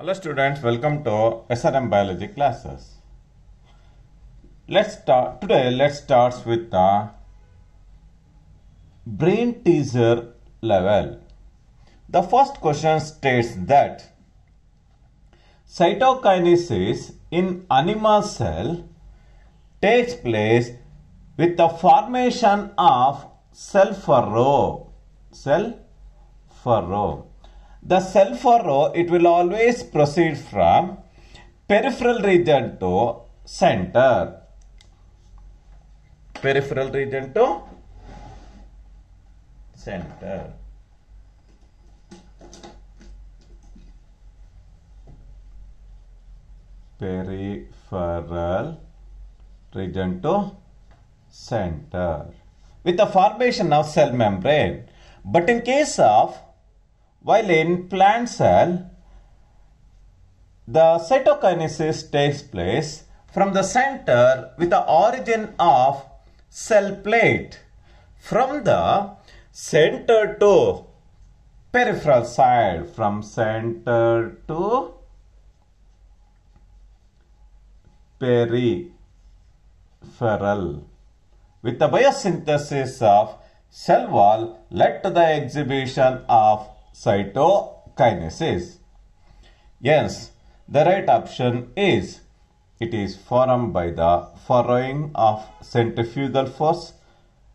Hello students, welcome to SRM biology classes. Let's start today. Let's start with the brain teaser level. The first question states that cytokinesis in animal cell takes place with the formation of cell furrow. Cell furrow the cell for row, it will always proceed from peripheral region to center. Peripheral region to center. Peripheral region to center. With the formation of cell membrane. But in case of while in plant cell, the cytokinesis takes place from the center with the origin of cell plate. From the center to peripheral side, from center to peripheral with the biosynthesis of cell wall led to the exhibition of cytokinesis. Yes, the right option is it is formed by the furrowing of centrifugal force.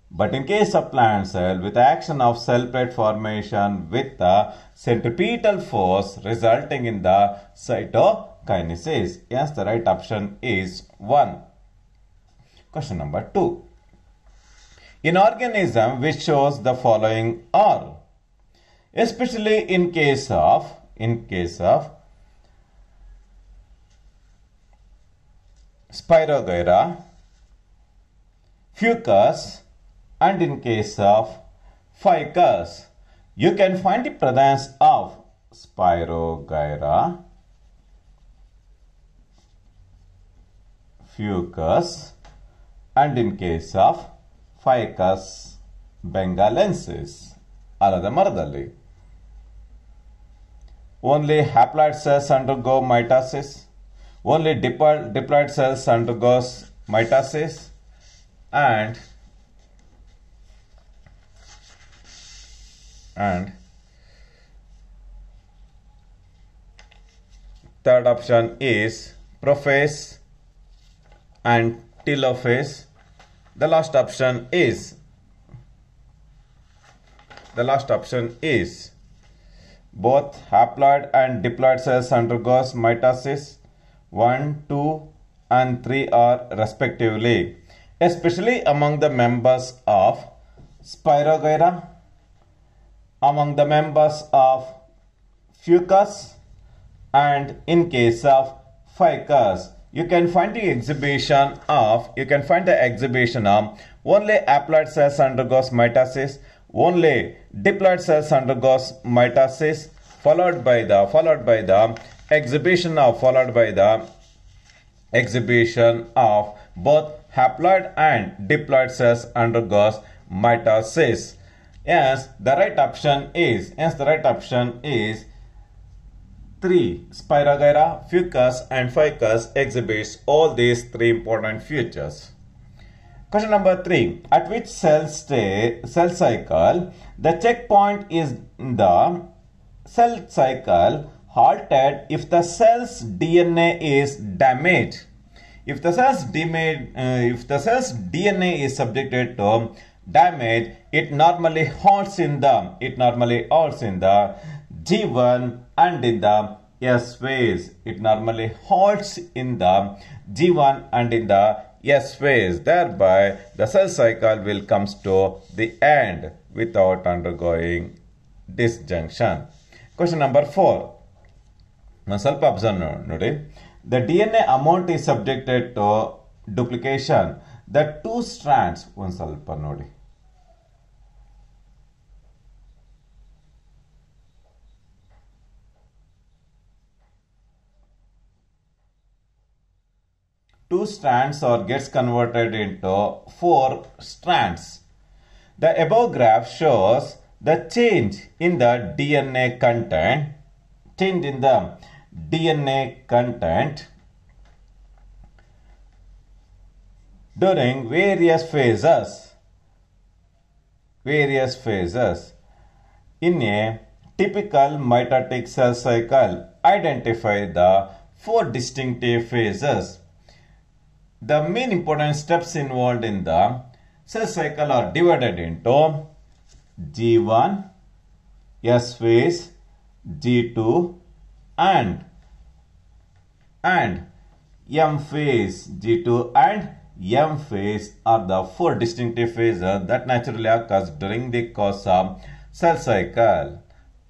But in case of plant cell, with action of cell plate formation with the centripetal force resulting in the cytokinesis. Yes, the right option is 1. Question number 2. In organism which shows the following all especially in case of in case of spirogyra fucus and in case of ficus you can find the presence of spirogyra fucus and in case of ficus bengalensis ಅಲ್ಲದ only haploid cells undergo mitosis. Only diploid cells undergoes mitosis. And and third option is prophase and telophase. The last option is the last option is both haploid and diploid cells undergoes mitosis 1, 2 and 3 are respectively, especially among the members of Spirogyra, among the members of Fucus and in case of Ficus you can find the exhibition of you can find the exhibition of only haploid cells undergoes mitosis only diploid cells undergoes mitosis followed by the followed by the exhibition of followed by the exhibition of both haploid and diploid cells undergoes mitosis. Yes, the right option is yes, the right option is 3. Spirogyra, fucus and ficus exhibits all these three important features. Question number three. At which cell stay, cell cycle, the checkpoint is the cell cycle halted if the cell's DNA is damaged. If the cell's DNA, uh, if the cell's DNA is subjected to damage, it normally halts in the, it normally halts in the G1 and in the S phase. It normally halts in the G1 and in the S phase. Thereby, the cell cycle will come to the end without undergoing disjunction. Question number 4. Myself observed. The DNA amount is subjected to duplication. The two strands, one salpa nodi. two strands or gets converted into four strands. The above graph shows the change in the DNA content, change in the DNA content during various phases, various phases in a typical mitotic cell cycle identify the four distinctive phases the main important steps involved in the cell cycle are divided into G1, S phase, G2 and and M phase, G2 and M phase are the four distinctive phases that naturally occurs during the course of cell cycle.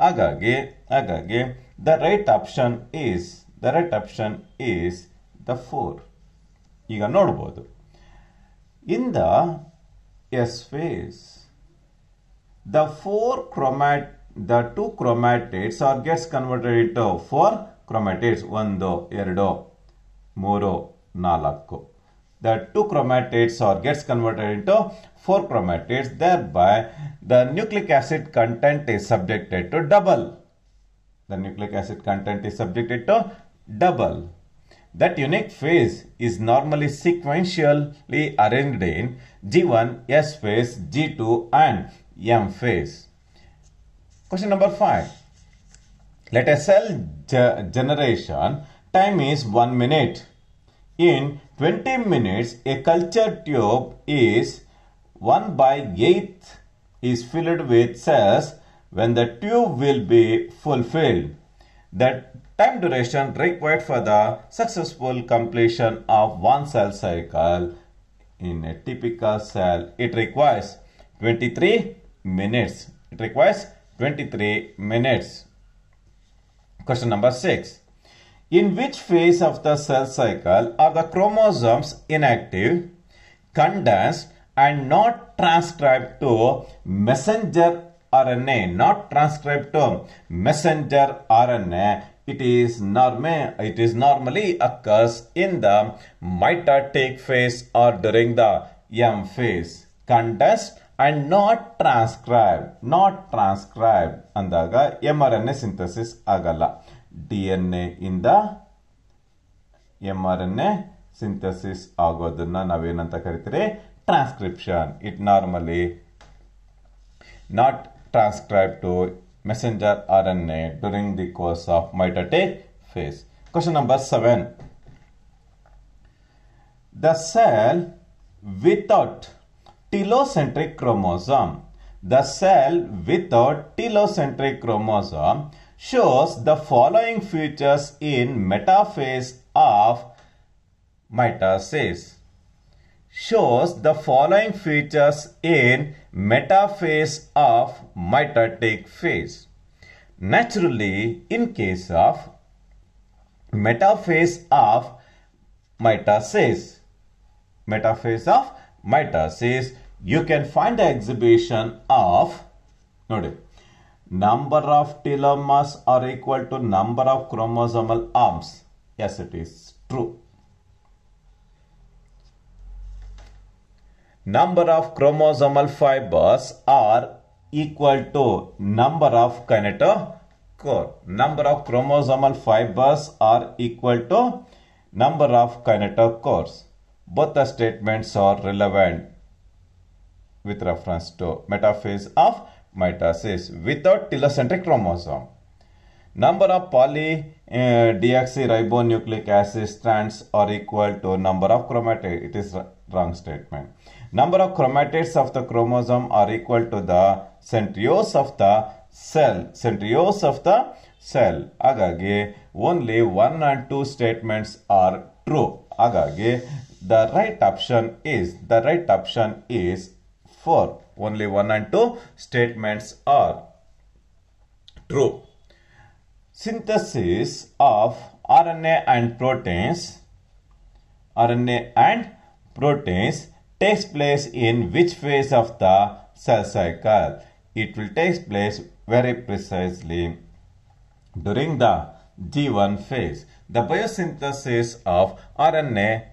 ಹಾಗಾಗಿ ಹಾಗಾಗಿ the right option is the right option is the four. ಈಗ ನೋಡ್ಬೋದು in the S phase the four chromatid the two chromatids are gets converted into four chromatids ಒಂದು ಎರಡು ಮೂರು ನಾಲ್ಕು the two chromatids are gets converted into four chromatids thereby the nucleic acid content is subjected to double the nucleic acid content is subjected to double That unique phase is normally sequentially arranged in G1, S phase, G2 and M phase. Question number 5. Let a cell ge generation time is 1 minute. In 20 minutes, a culture tube is 1 by 8th is filled with cells when the tube will be fulfilled. That time duration required for the successful completion of one cell cycle in a typical cell it requires 23 minutes it requires 23 minutes question number 6 in which phase of the cell cycle are the chromosomes inactive condensed and not transcribed to messenger RNA not transcribed to messenger RNA it is normally it is normally occurs in the mitotic phase or during the m phase condensed and not transcribed not transcribed andaga mrna synthesis agala dna in the mrna synthesis agodanna nav enantha karithire transcription it normally not transcribed to messenger RNA during the course of mitotic phase. Question number 7. The cell without telocentric chromosome. The cell without telocentric chromosome shows the following features in metaphase of mitosis. Shows the following features in metaphase of mitotic phase. Naturally, in case of metaphase of mitosis, metaphase of mitosis, you can find the exhibition of notice, number of telomeres are equal to number of chromosomal arms. Yes, it is true. number of chromosomal fibers are equal to number of kinetochore. Number of chromosomal fibers are equal to number of cores. Both the statements are relevant with reference to metaphase of mitosis without telocentric chromosome. Number of poly uh, deoxyribonucleic acid strands are equal to number of chromatids. It is wrong statement. Number of chromatids of the chromosome are equal to the centrioles of the cell. Centrioles of the cell. Agage, only 1 and 2 statements are true. Agage, the right option is, the right option is 4. Only 1 and 2 statements are true. Synthesis of RNA and proteins. RNA and proteins takes place in which phase of the cell cycle. It will take place very precisely during the G1 phase. The biosynthesis of RNA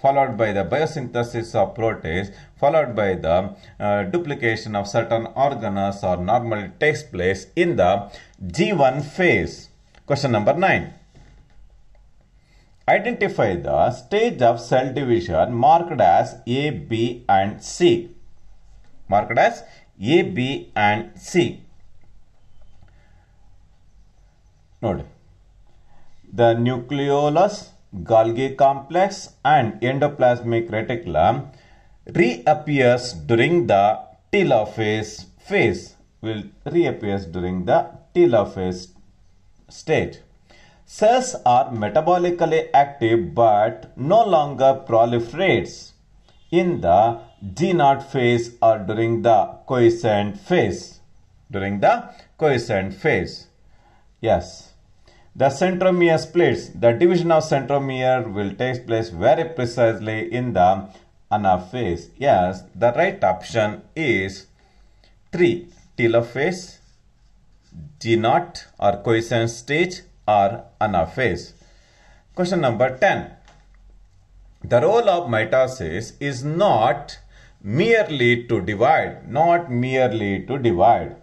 followed by the biosynthesis of protease followed by the uh, duplication of certain organelles or normally takes place in the G1 phase. Question number 9. Identify the stage of cell division marked as A, B and C. Marked as A, B and C. Note the nucleolus, Golgi complex and endoplasmic reticulum reappears during the telophase phase will reappears during the telophase stage cells are metabolically active but no longer proliferates in the D naught phase or during the quiescent phase. During the quiescent phase. Yes. The centromere splits. The division of centromere will take place very precisely in the anaphase. Yes, the right option is 3. Telophase, D naught or quiescent stage anaphase. Question number 10. The role of mitosis is not merely to divide, not merely to divide,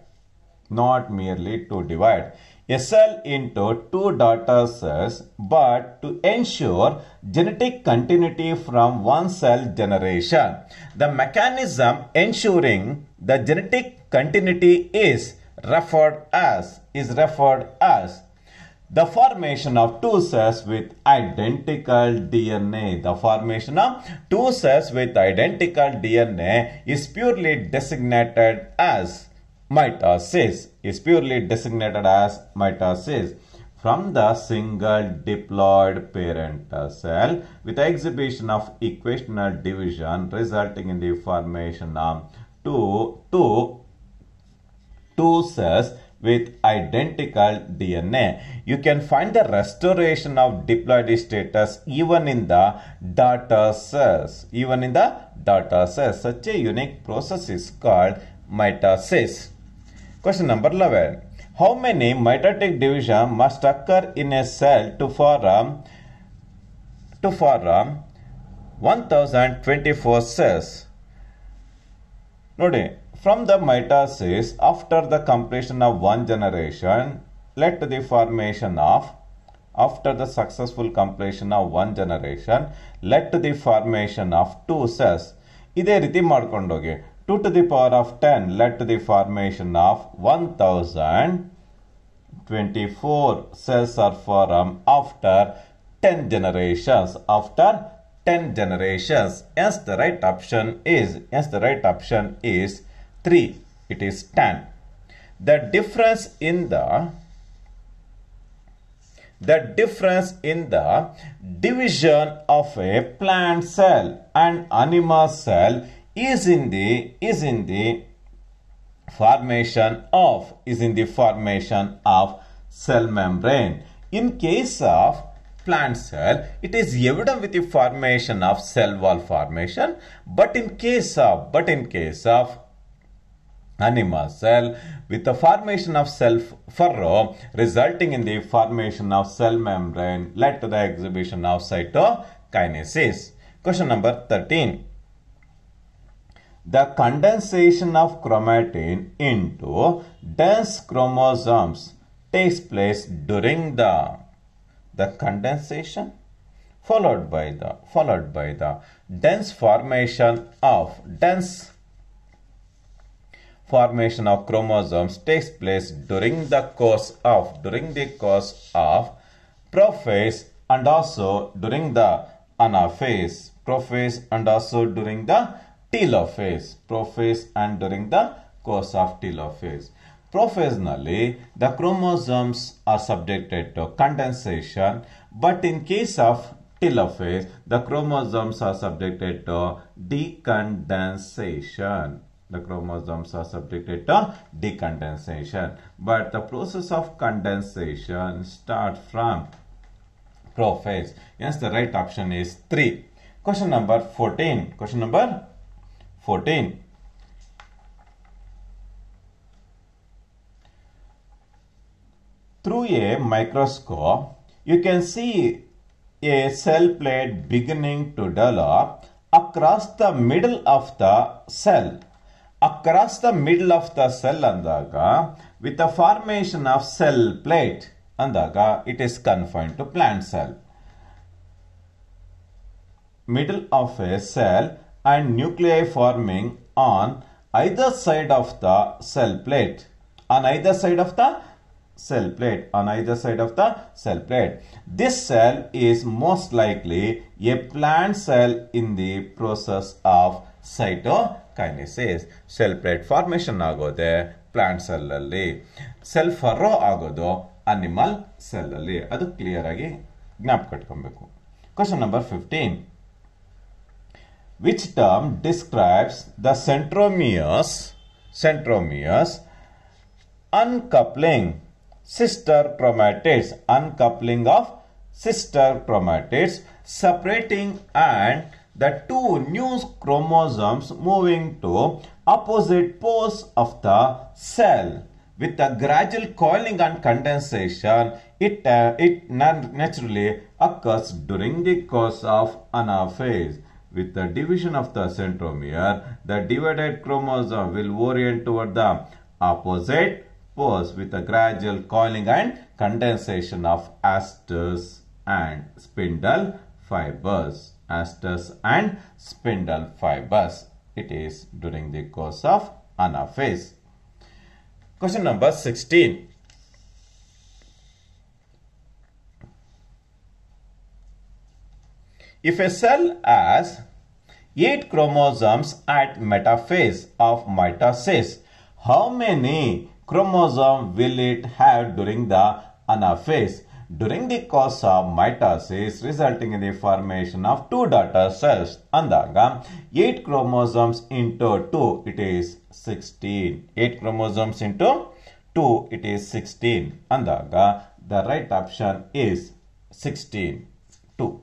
not merely to divide a cell into two daughter cells but to ensure genetic continuity from one cell generation. The mechanism ensuring the genetic continuity is referred as is referred as the formation of two cells with identical DNA. The formation of two cells with identical DNA is purely designated as mitosis. Is purely designated as mitosis from the single diploid parent cell with the exhibition of equational division resulting in the formation of two, two, two cells with identical DNA. You can find the restoration of diploid status even in the daughter cells. Even in the daughter cells. Such a unique process is called mitosis. Question number 11. How many mitotic division must occur in a cell to form to form 1024 cells? ನೋಡಿ from the mitosis, after the completion of one generation, let the formation of, after the successful completion of one generation, let to the formation of two cells. Ide riti 2 to the power of 10 Let to the formation of 1024 cells are formed after 10 generations. After 10 generations, yes, the right option is, yes, the right option is, 3 it is is ten. the difference in the the difference in the division of a plant cell and animal cell is in the is in the formation of is in the formation of cell membrane in case of plant cell it is evident with the formation of cell wall formation but in case of but in case of anima cell with the formation of cell furrow resulting in the formation of cell membrane led to the exhibition of cytokinesis. Question number 13. The condensation of chromatin into dense chromosomes takes place during the the condensation followed by the followed by the dense formation of dense formation of chromosomes takes place during the course of during the course of prophase and also during the anaphase prophase and also during the telophase prophase and during the course of telophase Professionally, the chromosomes are subjected to condensation, but in case of telophase, the chromosomes are subjected to decondensation the chromosomes are subjected to decondensation. But the process of condensation starts from prophase. Yes, the right option is 3. Question number 14. Question number 14. Through a microscope, you can see a cell plate beginning to develop across the middle of the cell across the middle of the cell ಅಂದಾಗ with the formation of cell plate ಅಂದಾಗ it is confined to plant cell. Middle of a cell and nuclei forming on either side of the cell plate. On either side of the cell plate. On either side of the cell plate. This cell is most likely a plant cell in the process of cyto. Kinesis cell plate formation ಆಗೋದೆ plant ಸೆಲ್ಲಲ್ಲಿ cell furrow ಆಗೋದು animal ಸೆಲ್ಲಲ್ಲಿ ಅದು clear ಆಗಿ ಜ್ಞಾಪಕಟ್ಕೊಬೇಕು question number fifteen which term describes the centromeres centromeres uncoupling sister chromatids uncoupling of sister chromatids separating and the two new chromosomes moving to opposite poles of the cell. With a gradual coiling and condensation, it, uh, it naturally occurs during the course of anaphase. With the division of the centromere, the divided chromosome will orient toward the opposite poles with a gradual coiling and condensation of asters and spindle fibers asters and spindle fibers. It is during the course of anaphase. Question number 16. If a cell has 8 chromosomes at metaphase of mitosis, how many chromosomes will it have during the anaphase? during the course of mitosis resulting in the formation of two daughter cells. Andaga 8 chromosomes into 2 it is 16. 8 chromosomes into 2 it is 16. Andaga the right option is 16. 2.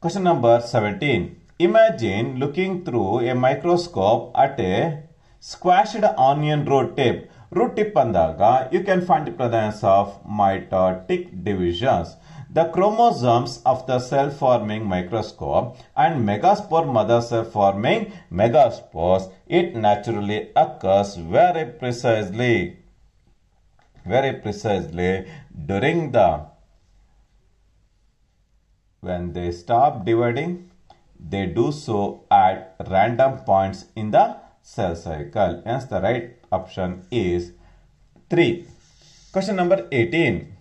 Question number 17. Imagine looking through a microscope at a squashed onion root tip root tip you can find the presence of mitotic divisions. The chromosomes of the cell forming microscope and megaspore mother cell forming megaspores, it naturally occurs very precisely, very precisely during the, when they stop dividing, they do so at random points in the cell cycle. Hence the right option is 3. Question number 18.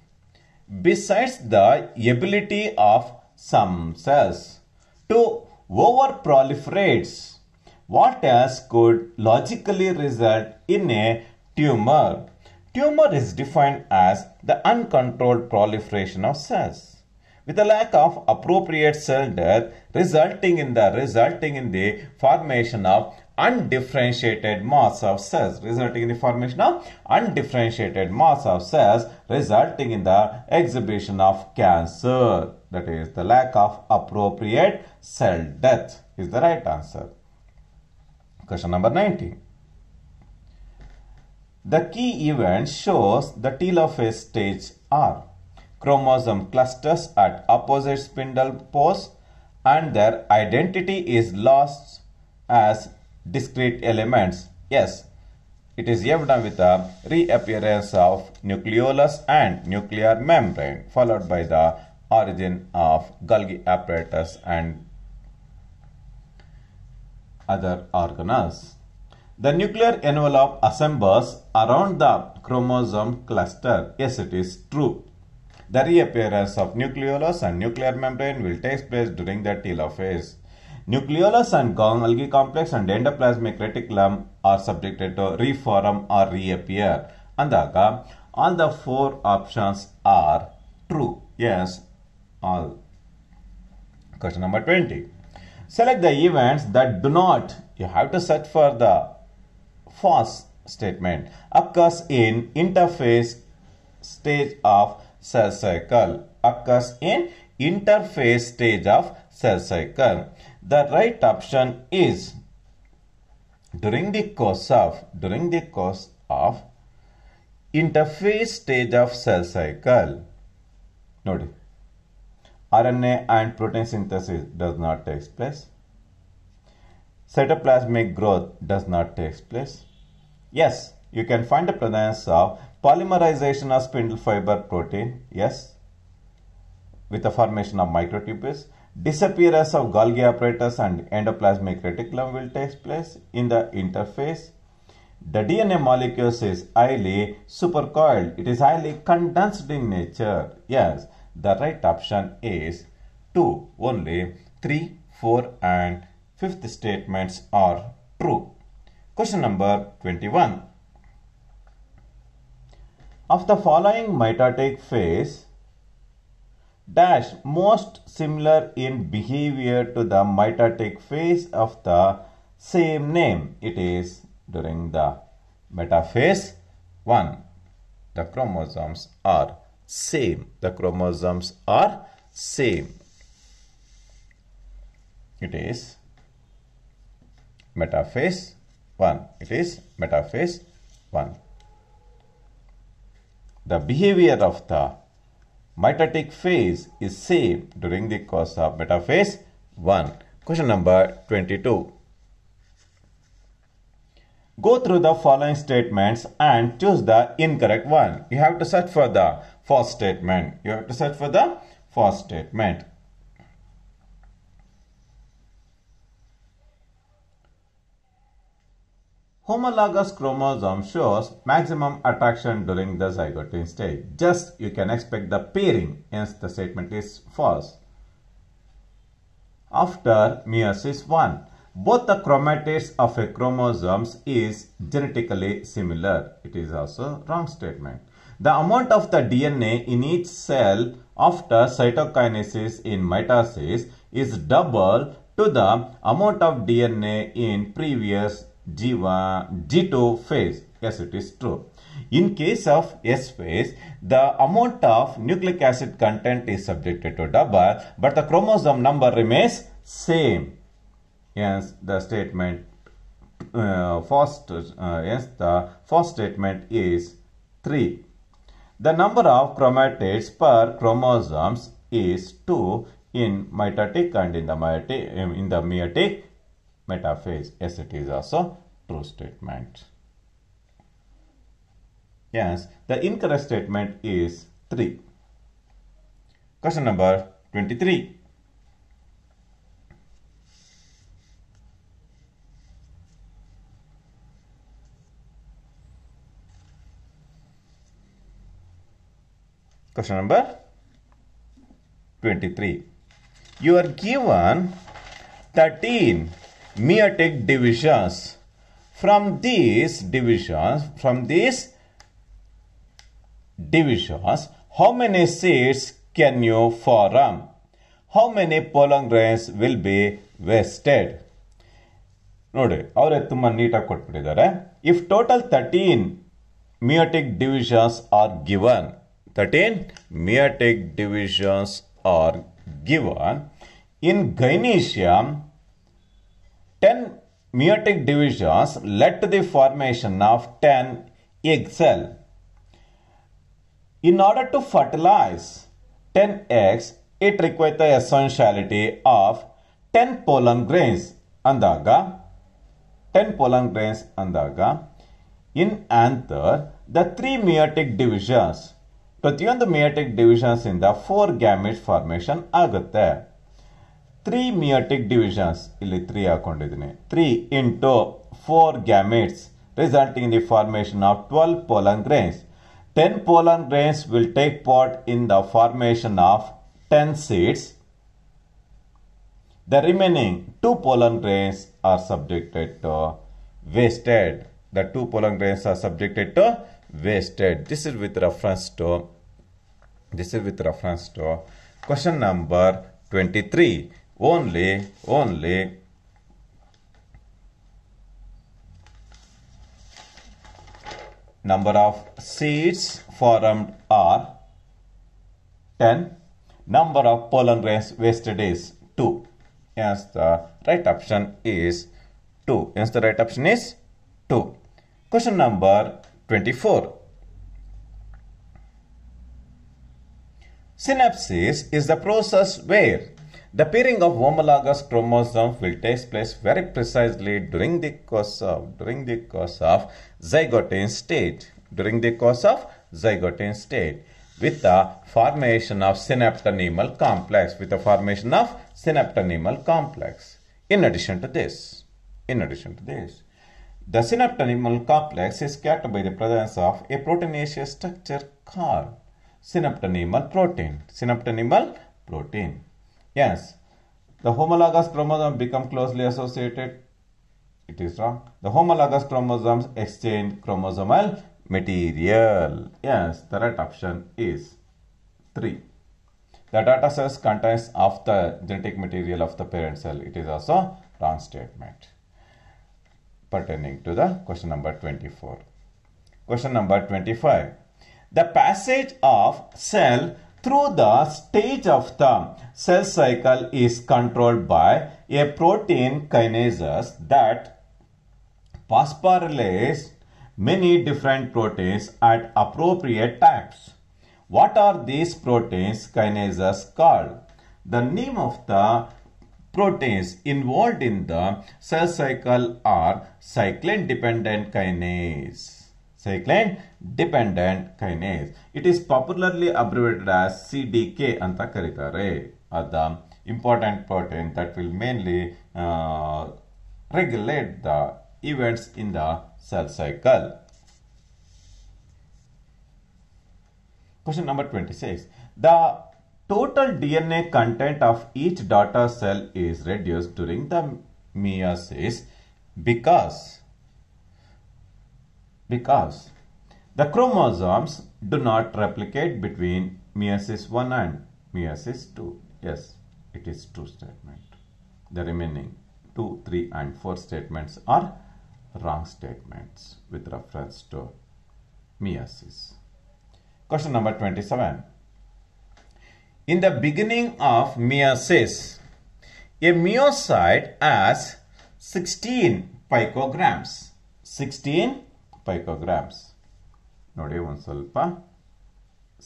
Besides the ability of some cells to overproliferate, what else could logically result in a tumor? Tumor is defined as the uncontrolled proliferation of cells with a lack of appropriate cell death resulting in the resulting in the formation of undifferentiated mass of cells resulting in the formation of undifferentiated mass of cells resulting in the exhibition of cancer that is the lack of appropriate cell death is the right answer question number 19 the key event shows the telophase stage are chromosome clusters at opposite spindle poles and their identity is lost as discrete elements. Yes, it is evident with the reappearance of nucleolus and nuclear membrane followed by the origin of Golgi apparatus and other organelles. The nuclear envelope assembles around the chromosome cluster. Yes, it is true. The reappearance of nucleolus and nuclear membrane will take place during the telophase. Nucleolus and Golgi complex and endoplasmic reticulum are subjected to reform or reappear. Andaga, all the four options are true. Yes, all. Question number 20. Select the events that do not, you have to search for the false statement, occurs in interface stage of cell cycle. Occurs in interface stage of cell cycle. The right option is during the course of during the course of interphase stage of cell cycle ನೋಡಿ RNA and protein synthesis does not take place cytoplasmic growth does not take place yes you can find the presence of polymerization of spindle fiber protein yes with the formation of microtubules Disappearance of Golgi apparatus and endoplasmic reticulum will take place in the interface. The DNA molecules is highly supercoiled. It is highly condensed in nature. Yes, the right option is 2. Only 3, 4 and 5th statements are true. Question number 21. Of the following mitotic phase, dash most similar in behavior to the mitotic phase of the same name. It is during the metaphase 1. The chromosomes are same. The chromosomes are same. It is metaphase 1. It is metaphase 1. The behavior of the mitotic phase is same during the course of metaphase 1. Question number 22. Go through the following statements and choose the incorrect one. You have to search for the false statement. You have to search for the false statement. homologous chromosome shows maximum attraction during the zygote stage. Just you can expect the pairing, hence the statement is false. After meiosis 1, both the chromatids of a chromosomes is genetically similar. It is also wrong statement. The amount of the DNA in each cell after cytokinesis in mitosis is double to the amount of DNA in previous Jiva, 2 phase. Yes, it is true. In case of S phase, the amount of nucleic acid content is subjected to double, but the chromosome number remains same. Yes, the statement uh, first, uh, yes, the first statement is 3. The number of chromatids per chromosomes is 2 in mitotic and in the mitotic, in the meiotic metaphase as it is also true statement. Yes, the incorrect statement is 3. Question number 23. Question number 23. You are given 13 Meiotic divisions. From these divisions, from these divisions, how many seeds can you form? How many pollen grains will be wasted? ನೋಡಿ ಅವರೇ ತುಂಬ ನೀಟಾಗಿ ಕೊಟ್ಬಿಟ್ಟಿದ್ದಾರೆ if total thirteen meiotic divisions are given thirteen meiotic divisions are given in gynoecium 10 meiotic divisions led to the formation of 10 egg cell. In order to fertilize 10 eggs, it requires the essentiality of 10 pollen grains. Andaga, 10 pollen grains andaga. In anther, the three meiotic divisions, the meiotic divisions in the four gamete formation are there. 3 meiotic divisions, 3 into 4 gametes resulting in the formation of 12 pollen grains. 10 pollen grains will take part in the formation of 10 seeds. The remaining 2 pollen grains are subjected to wasted. The 2 pollen grains are subjected to wasted. This is with reference to, this is with reference to question number 23 only, only number of seeds formed are 10 number of pollen wasted is 2 yes the right option is 2 yes the right option is 2 question number 24 synapses is the process where the pairing of homologous chromosomes will take place very precisely during the course of during the course of zygote stage during the course of zygote stage with the formation of synaptonemal complex with the formation of synaptonemal complex. In addition to this, in addition to this, the synaptonemal complex is kept by the presence of a proteinaceous structure called synaptonemal protein. Synaptonemal protein. Yes, the homologous chromosomes become closely associated. It is wrong. The homologous chromosomes exchange chromosomal material. Yes, the right option is 3. The daughter cells contains of the genetic material of the parent cell. It is also wrong statement pertaining to the question number 24. Question number 25. The passage of cell through the stage of the cell cycle is controlled by a protein kinases that phosphorylates many different proteins at appropriate times. What are these proteins kinases called? The name of the proteins involved in the cell cycle are cyclin dependent kinase cyclin dependent kinase. It is popularly abbreviated as CDK anta karitare. Are the important protein that will mainly uh, regulate the events in the cell cycle. Question number 26. The total DNA content of each daughter cell is reduced during the meiosis because because the chromosomes do not replicate between meiosis 1 and meiosis 2. Yes, it is true statement. The remaining 2, 3 and 4 statements are wrong statements with reference to meiosis. Question number 27. In the beginning of meiosis, a meiocyte has 16 picograms. 16 picograms ನೋಡಿ ಒಂದು ಸ್ವಲ್ಪ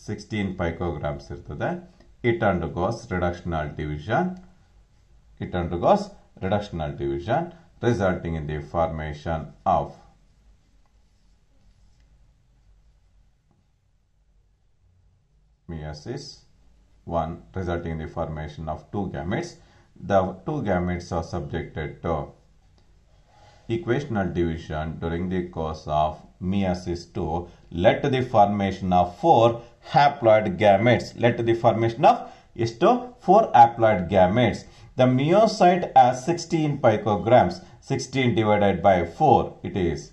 sixteen picograms ಇರ್ತದೆ it undergoes reductional division it undergoes reductional division resulting in the formation of meiosis 1 resulting in the formation of two gametes. The two gametes are subjected to equational division during the course of meiosis 2 led to the formation of four haploid gametes led to the formation of is to four haploid gametes. The meiocyte has 16 picograms. 16 divided by 4, it is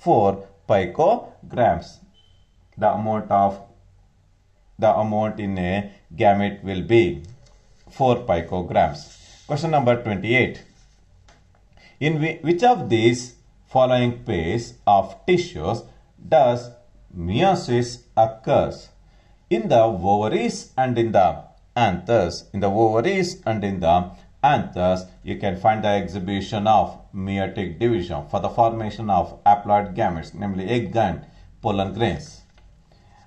4 picograms. The amount of the amount in a gamete will be 4 picograms. Question number 28. In which of these following pairs of tissues does meiosis occurs? In the ovaries and in the anthers. In the ovaries and in the anthers, you can find the exhibition of meiotic division for the formation of haploid gametes, namely egg and pollen grains.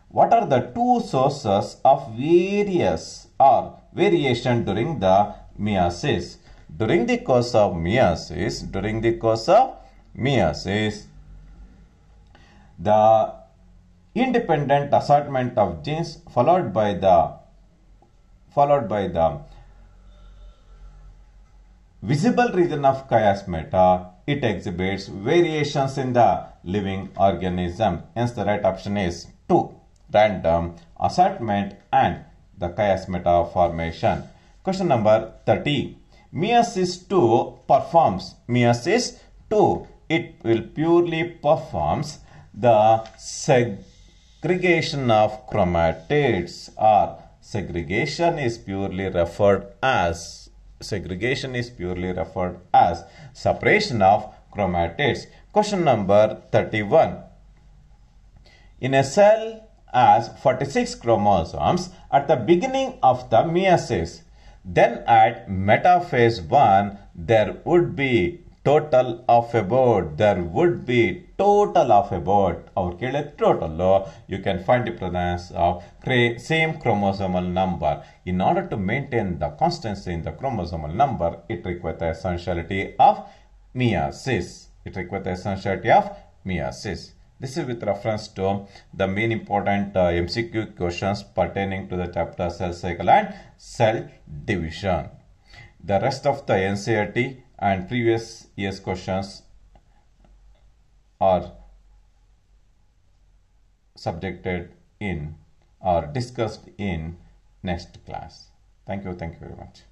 What are the two sources of various or variation during the meiosis? during the course of meiosis during the course of meiosis the independent assortment of genes followed by the followed by the visible region of chiasmata it exhibits variations in the living organism hence the right option is 2 random assortment and the chiasmata formation question number 30 Meiosis-2 performs. Meiosis-2, it will purely performs the segregation of chromatids or segregation is purely referred as segregation is purely referred as separation of chromatids. Question number 31. In a cell as 46 chromosomes at the beginning of the meiosis, then at metaphase 1 there would be total of a board. there would be total of about ಅವ್ರು ಕೇಳಿದ total you can find the presence of same chromosomal number in order to maintain the constancy in the chromosomal number it requires the essentiality of meiosis it requires the essentiality of meiosis this is with reference to the main important uh, MCQ questions pertaining to the chapter cell cycle and cell division. The rest of the NCERT and previous year's questions are subjected in or discussed in next class. Thank you. Thank you very much.